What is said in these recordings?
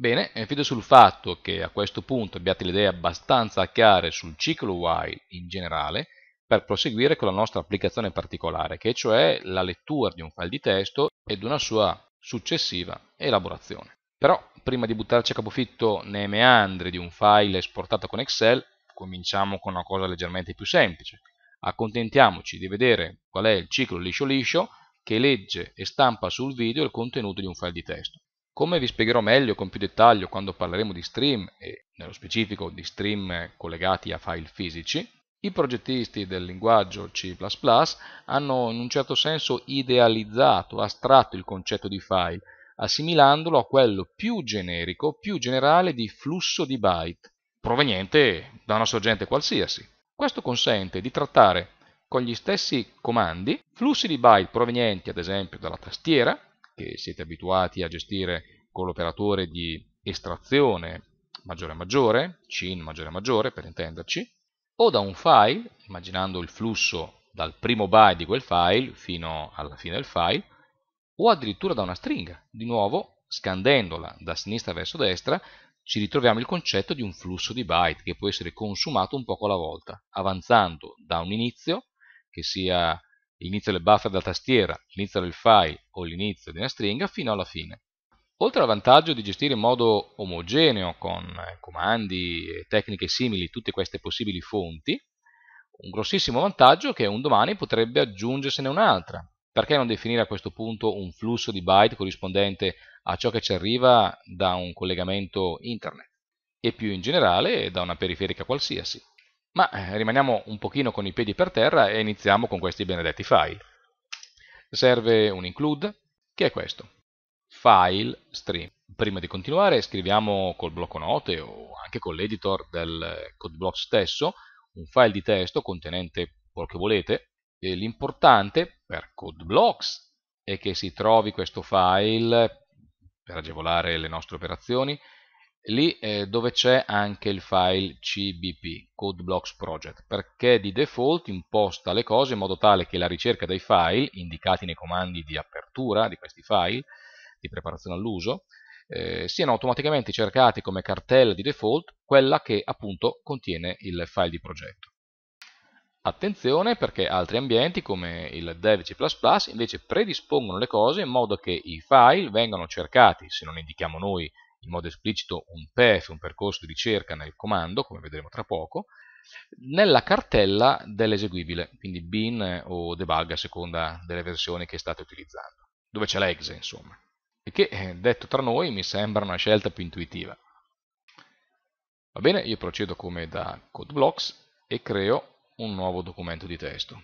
Bene, fido sul fatto che a questo punto abbiate le idee abbastanza chiare sul ciclo while in generale per proseguire con la nostra applicazione particolare, che cioè la lettura di un file di testo ed una sua successiva elaborazione. Però prima di buttarci a capofitto nei meandri di un file esportato con Excel, cominciamo con una cosa leggermente più semplice. Accontentiamoci di vedere qual è il ciclo liscio liscio che legge e stampa sul video il contenuto di un file di testo. Come vi spiegherò meglio con più dettaglio quando parleremo di stream e nello specifico di stream collegati a file fisici, i progettisti del linguaggio C++ hanno in un certo senso idealizzato, astratto il concetto di file, assimilandolo a quello più generico, più generale di flusso di byte, proveniente da una sorgente qualsiasi. Questo consente di trattare con gli stessi comandi flussi di byte provenienti ad esempio dalla tastiera che siete abituati a gestire con l'operatore di estrazione maggiore maggiore, cin maggiore maggiore per intenderci, o da un file, immaginando il flusso dal primo byte di quel file fino alla fine del file, o addirittura da una stringa. Di nuovo, scandendola da sinistra verso destra, ci ritroviamo il concetto di un flusso di byte che può essere consumato un poco alla volta, avanzando da un inizio, che sia l'inizio del buffer della tastiera, l'inizio del file o l'inizio di una stringa fino alla fine. Oltre al vantaggio di gestire in modo omogeneo con eh, comandi e tecniche simili tutte queste possibili fonti, un grossissimo vantaggio è che un domani potrebbe aggiungersene un'altra. Perché non definire a questo punto un flusso di byte corrispondente a ciò che ci arriva da un collegamento internet e più in generale da una periferica qualsiasi? Ma eh, rimaniamo un pochino con i piedi per terra e iniziamo con questi benedetti file. Serve un include, che è questo, file stream. Prima di continuare scriviamo col blocco note o anche con l'editor del code block stesso un file di testo contenente quel che volete. L'importante per code blocks è che si trovi questo file per agevolare le nostre operazioni lì eh, dove c'è anche il file cbp, Code Blocks Project, perché di default imposta le cose in modo tale che la ricerca dei file, indicati nei comandi di apertura di questi file, di preparazione all'uso, eh, siano automaticamente cercati come cartella di default quella che appunto contiene il file di progetto. Attenzione perché altri ambienti come il Dev C++ invece predispongono le cose in modo che i file vengano cercati, se non indichiamo noi in modo esplicito un path, un percorso di ricerca nel comando, come vedremo tra poco, nella cartella dell'eseguibile, quindi bin o debug a seconda delle versioni che state utilizzando, dove c'è l'exe insomma, e che eh, detto tra noi mi sembra una scelta più intuitiva. Va bene, io procedo come da CodeBlocks e creo un nuovo documento di testo.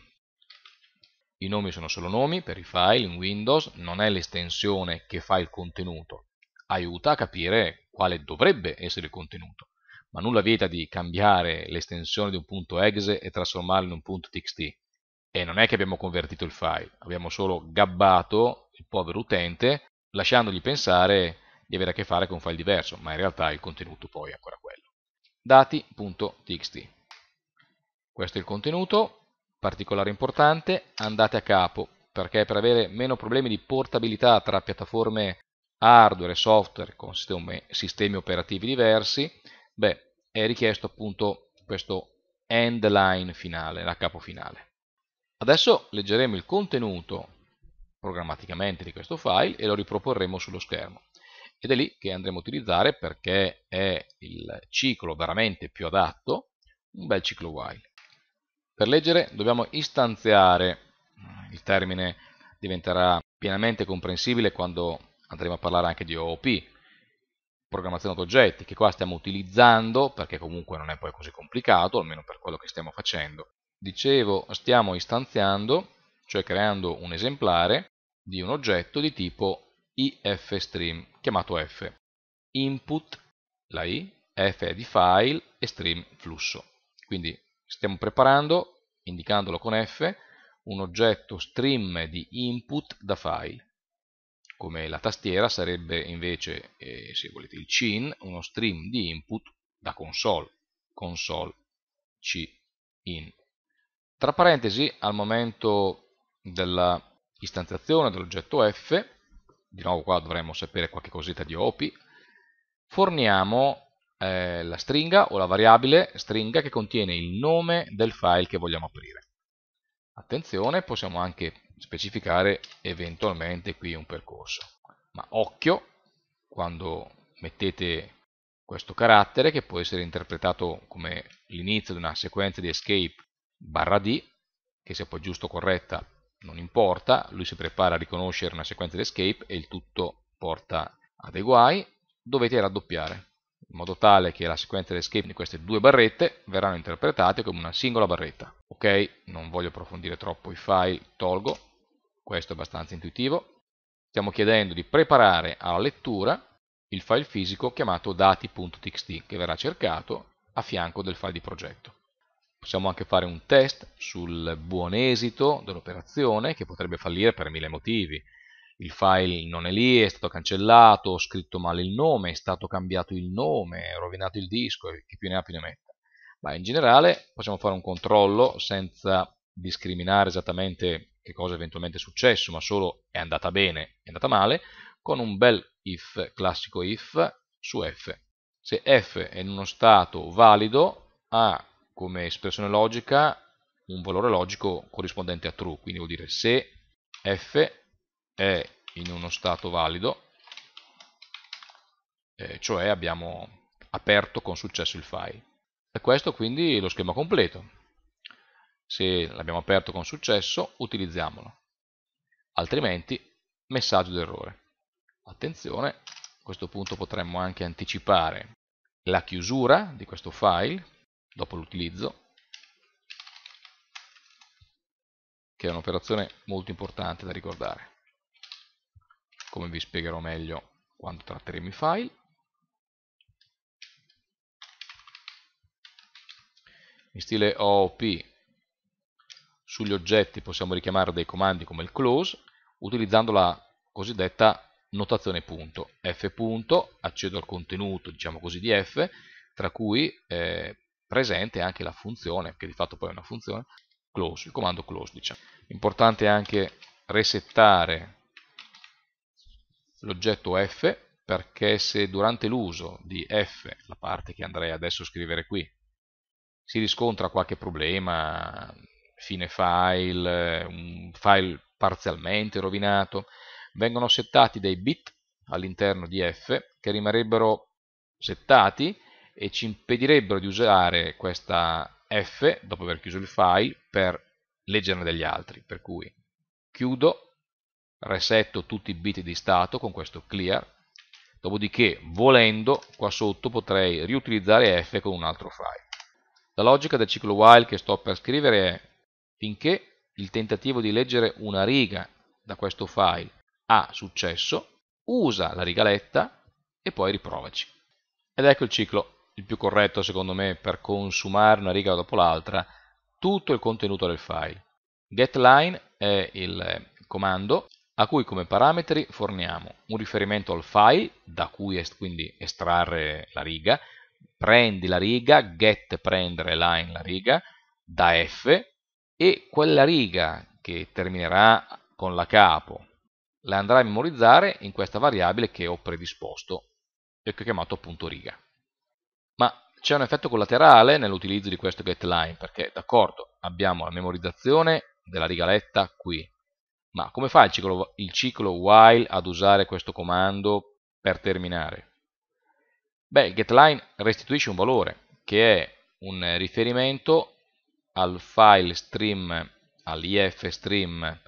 I nomi sono solo nomi per i file in Windows, non è l'estensione che fa il contenuto, aiuta a capire quale dovrebbe essere il contenuto, ma nulla vieta di cambiare l'estensione di un punto exe e trasformarlo in un punto txt. E non è che abbiamo convertito il file, abbiamo solo gabbato il povero utente lasciandogli pensare di avere a che fare con un file diverso, ma in realtà il contenuto poi è ancora quello. dati.txt Questo è il contenuto, particolare importante, andate a capo, perché per avere meno problemi di portabilità tra piattaforme hardware e software con sistemi, sistemi operativi diversi, beh, è richiesto appunto questo end line finale, la capo finale. Adesso leggeremo il contenuto programmaticamente di questo file e lo riproporremo sullo schermo. Ed è lì che andremo a utilizzare perché è il ciclo veramente più adatto, un bel ciclo while. Per leggere dobbiamo istanziare, il termine diventerà pienamente comprensibile quando andremo a parlare anche di OOP, programmazione ad oggetti, che qua stiamo utilizzando, perché comunque non è poi così complicato, almeno per quello che stiamo facendo. Dicevo, stiamo istanziando, cioè creando un esemplare di un oggetto di tipo ifstream, chiamato f. Input, la i, f è di file e stream flusso. Quindi stiamo preparando, indicandolo con f, un oggetto stream di input da file come la tastiera sarebbe invece, eh, se volete, il CIN, uno stream di input da console, console CIN. Tra parentesi, al momento della istanziazione dell'oggetto F, di nuovo qua dovremmo sapere qualche cosetta di OPI, forniamo eh, la stringa o la variabile stringa che contiene il nome del file che vogliamo aprire. Attenzione, possiamo anche specificare eventualmente qui un percorso. Ma occhio quando mettete questo carattere che può essere interpretato come l'inizio di una sequenza di escape barra D, che sia poi giusto o corretta non importa, lui si prepara a riconoscere una sequenza di escape e il tutto porta a dei guai, dovete raddoppiare in modo tale che la sequenza di escape di queste due barrette verranno interpretate come una singola barretta. Ok, non voglio approfondire troppo i file, tolgo, questo è abbastanza intuitivo. Stiamo chiedendo di preparare alla lettura il file fisico chiamato dati.txt che verrà cercato a fianco del file di progetto. Possiamo anche fare un test sul buon esito dell'operazione che potrebbe fallire per mille motivi, il file non è lì, è stato cancellato, ho scritto male il nome, è stato cambiato il nome, ho rovinato il disco, chi più ne ha più ne metta. Ma in generale possiamo fare un controllo senza discriminare esattamente che cosa è eventualmente è successo, ma solo è andata bene, è andata male, con un bel if, classico if, su f. Se f è in uno stato valido, ha come espressione logica un valore logico corrispondente a true, quindi vuol dire se f è in uno stato valido, eh, cioè abbiamo aperto con successo il file. E questo quindi è lo schema completo. Se l'abbiamo aperto con successo, utilizziamolo. Altrimenti, messaggio d'errore. Attenzione, a questo punto potremmo anche anticipare la chiusura di questo file dopo l'utilizzo, che è un'operazione molto importante da ricordare come vi spiegherò meglio quando tratteremo i file. In stile OOP sugli oggetti possiamo richiamare dei comandi come il close utilizzando la cosiddetta notazione punto. F punto, accedo al contenuto diciamo così, di F, tra cui eh, presente anche la funzione, che di fatto poi è una funzione, close, il comando close diciamo. Importante anche resettare l'oggetto f perché se durante l'uso di f, la parte che andrei adesso a scrivere qui, si riscontra qualche problema, fine file, un file parzialmente rovinato, vengono settati dei bit all'interno di f che rimarrebbero settati e ci impedirebbero di usare questa f, dopo aver chiuso il file, per leggerne degli altri. Per cui chiudo resetto tutti i bit di stato con questo clear, dopodiché volendo qua sotto potrei riutilizzare f con un altro file. La logica del ciclo while che sto per scrivere è finché il tentativo di leggere una riga da questo file ha successo, usa la rigaletta e poi riprovaci. Ed ecco il ciclo, il più corretto secondo me per consumare una riga dopo l'altra tutto il contenuto del file. GetLine è il comando a cui come parametri forniamo un riferimento al file, da cui est quindi estrarre la riga, prendi la riga, get prendere line la riga, da f, e quella riga che terminerà con la capo la andrà a memorizzare in questa variabile che ho predisposto e che ho chiamato appunto riga. Ma c'è un effetto collaterale nell'utilizzo di questo getLine, perché d'accordo, abbiamo la memorizzazione della riga letta qui, ma come fa il ciclo, il ciclo while ad usare questo comando per terminare? Beh, il getLine restituisce un valore che è un riferimento al file stream, all'if stream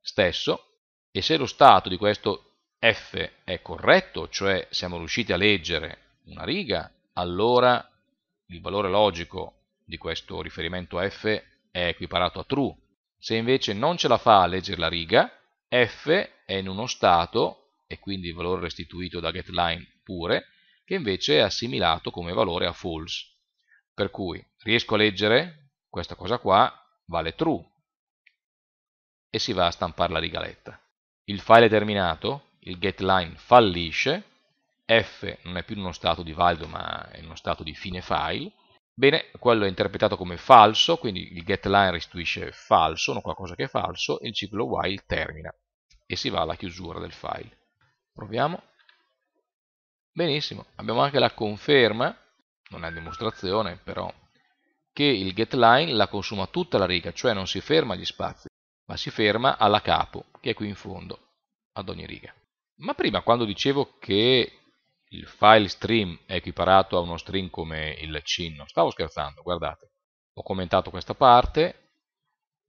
stesso e se lo stato di questo f è corretto, cioè siamo riusciti a leggere una riga, allora il valore logico di questo riferimento f è equiparato a true se invece non ce la fa a leggere la riga, f è in uno stato, e quindi il valore restituito da getLine pure, che invece è assimilato come valore a false. Per cui riesco a leggere questa cosa qua, vale true, e si va a stampare la rigaletta. Il file è terminato, il getLine fallisce, f non è più in uno stato di valido ma è in uno stato di fine file, Bene, quello è interpretato come falso, quindi il getLine restituisce falso, non qualcosa che è falso, e il ciclo while termina e si va alla chiusura del file. Proviamo. Benissimo, abbiamo anche la conferma, non è dimostrazione però, che il getLine la consuma tutta la riga, cioè non si ferma agli spazi, ma si ferma alla capo, che è qui in fondo, ad ogni riga. Ma prima, quando dicevo che il file stream è equiparato a uno string come il cinno. Stavo scherzando, guardate. Ho commentato questa parte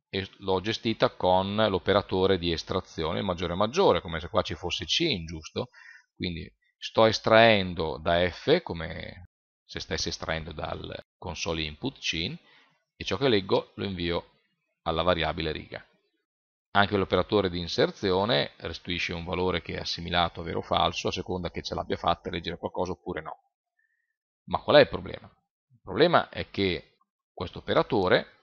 e l'ho gestita con l'operatore di estrazione maggiore maggiore, come se qua ci fosse cin, giusto? Quindi sto estraendo da f, come se stesse estraendo dal console input cin, e ciò che leggo lo invio alla variabile riga. Anche l'operatore di inserzione restituisce un valore che è assimilato a vero o falso a seconda che ce l'abbia fatta leggere qualcosa oppure no. Ma qual è il problema? Il problema è che questo operatore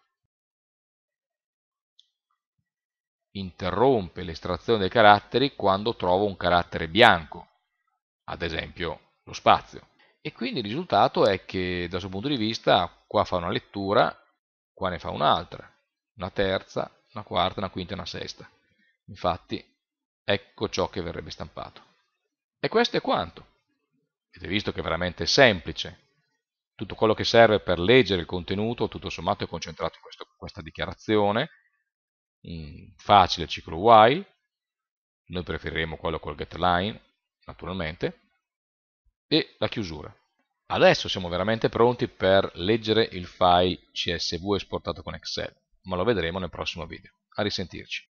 interrompe l'estrazione dei caratteri quando trova un carattere bianco, ad esempio lo spazio. E quindi il risultato è che dal suo punto di vista qua fa una lettura, qua ne fa un'altra, una terza, una quarta, una quinta e una sesta. Infatti, ecco ciò che verrebbe stampato. E questo è quanto. Avete visto che è veramente semplice. Tutto quello che serve per leggere il contenuto, tutto sommato, è concentrato in questo, questa dichiarazione. In facile ciclo while, noi preferiremo quello col get line, naturalmente, e la chiusura. Adesso siamo veramente pronti per leggere il file CSV esportato con Excel ma lo vedremo nel prossimo video. A risentirci.